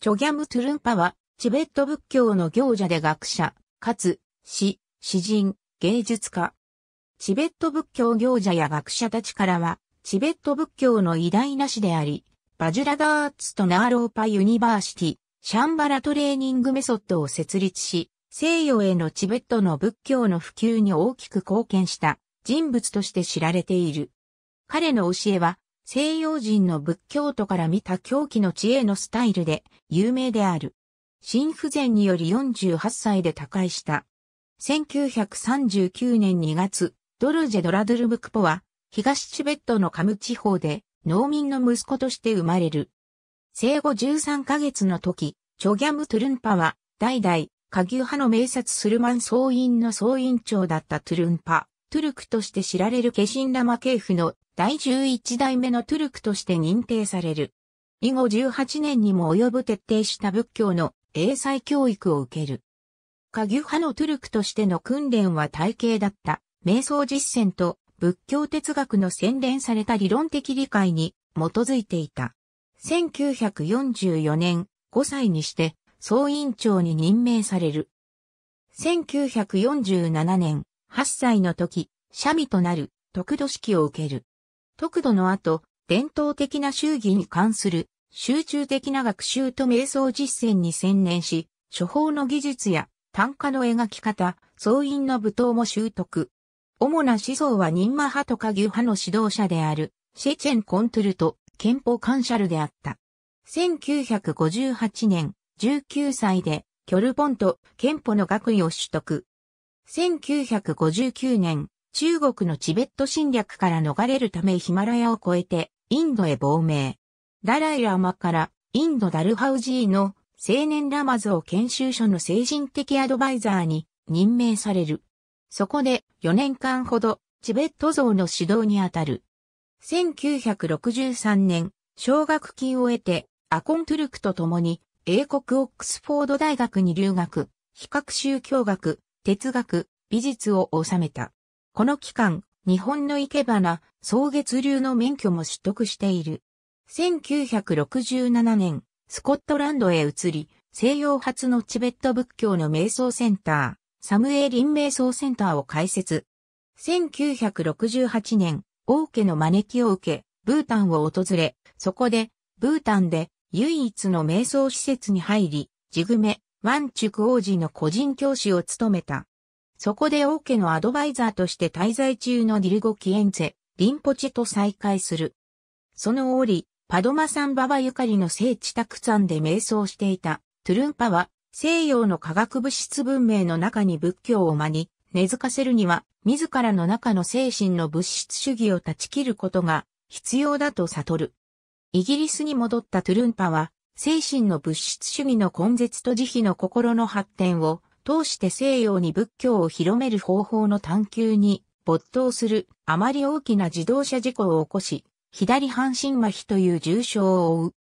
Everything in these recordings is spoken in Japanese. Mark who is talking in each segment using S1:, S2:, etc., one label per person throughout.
S1: チョギャム・トゥルンパは、チベット仏教の行者で学者、かつ、詩、詩人、芸術家。チベット仏教行者や学者たちからは、チベット仏教の偉大な師であり、バジュラダーツとナーローパ・ユニバーシティ、シャンバラトレーニングメソッドを設立し、西洋へのチベットの仏教の普及に大きく貢献した人物として知られている。彼の教えは西洋人の仏教徒から見た狂気の知恵のスタイルで有名である。心不全により48歳で他界した。1939年2月、ドルジェ・ドラドゥルブクポは、東チベットのカム地方で、農民の息子として生まれる。生後13ヶ月の時、チョギャム・トゥルンパは、代々、カギュ派の名察スルマン総員の総員長だったトゥルンパ、トゥルクとして知られるケシンラマ系譜の第11代目のトゥルクとして認定される。以後18年にも及ぶ徹底した仏教の英才教育を受ける。カギュ派のトゥルクとしての訓練は体系だった、瞑想実践と仏教哲学の洗練された理論的理解に基づいていた。1944年5歳にして総院長に任命される。1947年8歳の時、シャミとなる、特度式を受ける。特度の後、伝統的な修義に関する集中的な学習と瞑想実践に専念し、処方の技術や単価の描き方、総員の舞踏も習得。主な思想は任魔派と下牛派の指導者である、シェチェン・コントゥルと、憲法カンシャルであった。1958年、19歳で、キョルボンと憲法の学位を取得。1959年、中国のチベット侵略から逃れるためヒマラヤを越えてインドへ亡命。ダライラマからインドダルハウジーの青年ラマゾー研修所の精神的アドバイザーに任命される。そこで4年間ほどチベット像の指導にあたる。1963年、奨学金を得てアコントゥルクと共に英国オックスフォード大学に留学、比較宗教学、哲学、美術を収めた。この期間、日本の生け花、草月流の免許も取得している。1967年、スコットランドへ移り、西洋初のチベット仏教の瞑想センター、サムエーリン瞑想センターを開設。1968年、王家の招きを受け、ブータンを訪れ、そこで、ブータンで唯一の瞑想施設に入り、ジグメ、ワンチュク王子の個人教師を務めた。そこで王家のアドバイザーとして滞在中のディルゴ・キエンツェ、リンポチェと再会する。その折、パドマサンババゆかりの聖地タクツァンで瞑想していた、トゥルンパは、西洋の科学物質文明の中に仏教を間に根付かせるには、自らの中の精神の物質主義を断ち切ることが必要だと悟る。イギリスに戻ったトゥルンパは、精神の物質主義の根絶と慈悲の心の発展を通して西洋に仏教を広める方法の探求に没頭する、あまり大きな自動車事故を起こし、左半身麻痺という重傷を負う。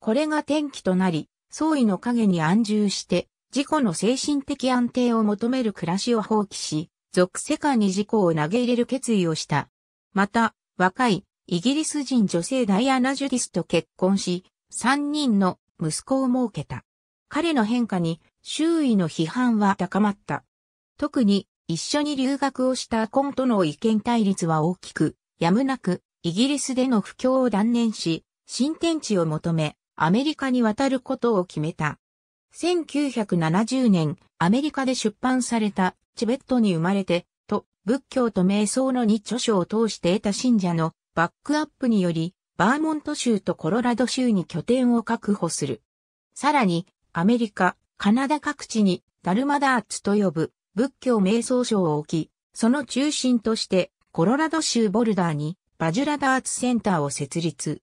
S1: これが転機となり、総意の影に安住して、自己の精神的安定を求める暮らしを放棄し、俗世界に自己を投げ入れる決意をした。また、若いイギリス人女性ダイアナ・ジュディスと結婚し、三人の息子を設けた。彼の変化に周囲の批判は高まった。特に一緒に留学をしたコンとの意見対立は大きく、やむなくイギリスでの布教を断念し、新天地を求め、アメリカに渡ることを決めた。1970年、アメリカで出版されたチベットに生まれて、と、仏教と瞑想の日著書を通して得た信者のバックアップにより、バーモント州とコロラド州に拠点を確保する。さらに、アメリカ、カナダ各地にダルマダーツと呼ぶ仏教瞑想書を置き、その中心としてコロラド州ボルダーにバジュラダーツセンターを設立。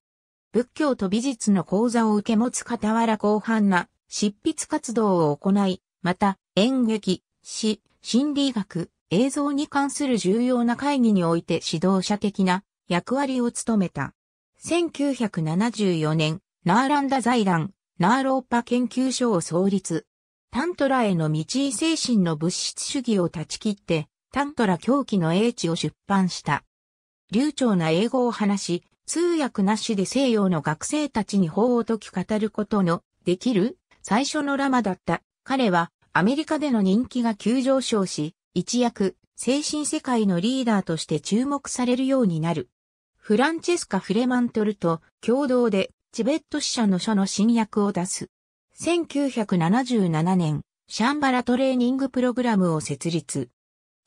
S1: 仏教と美術の講座を受け持つ傍ら広範な執筆活動を行い、また演劇、詩、心理学、映像に関する重要な会議において指導者的な役割を務めた。1974年、ナーランダ財団ナーローパ研究所を創立。タントラへの道位精神の物質主義を断ち切って、タントラ狂気の英知を出版した。流暢な英語を話し、通訳なしで西洋の学生たちに法を解き語ることのできる最初のラマだった。彼はアメリカでの人気が急上昇し、一躍精神世界のリーダーとして注目されるようになる。フランチェスカ・フレマントルと共同でチベット死者の書の新訳を出す。1977年、シャンバラトレーニングプログラムを設立。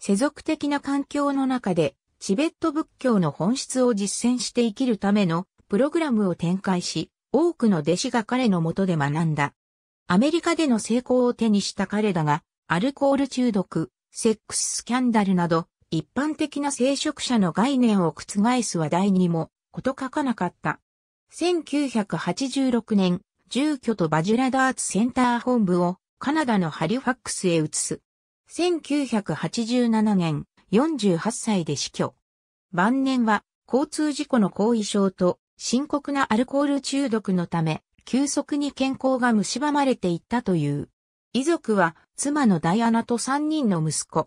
S1: 世俗的な環境の中で、チベット仏教の本質を実践して生きるためのプログラムを展開し、多くの弟子が彼のもとで学んだ。アメリカでの成功を手にした彼だが、アルコール中毒、セックススキャンダルなど、一般的な聖職者の概念を覆す話題にも、こと書かなかった。1986年、住居とバジュラダーツセンター本部をカナダのハリファックスへ移す。1987年、48歳で死去。晩年は交通事故の後遺症と深刻なアルコール中毒のため、急速に健康が蝕まれていったという。遺族は妻のダイアナと3人の息子。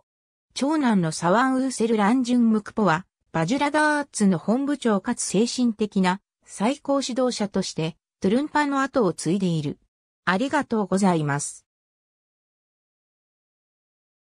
S1: 長男のサワン・ウーセル・ランジュン・ムクポは、バジュラダーツの本部長かつ精神的な最高指導者として、トゥルンパの後を継いでいる。ありがとうございます。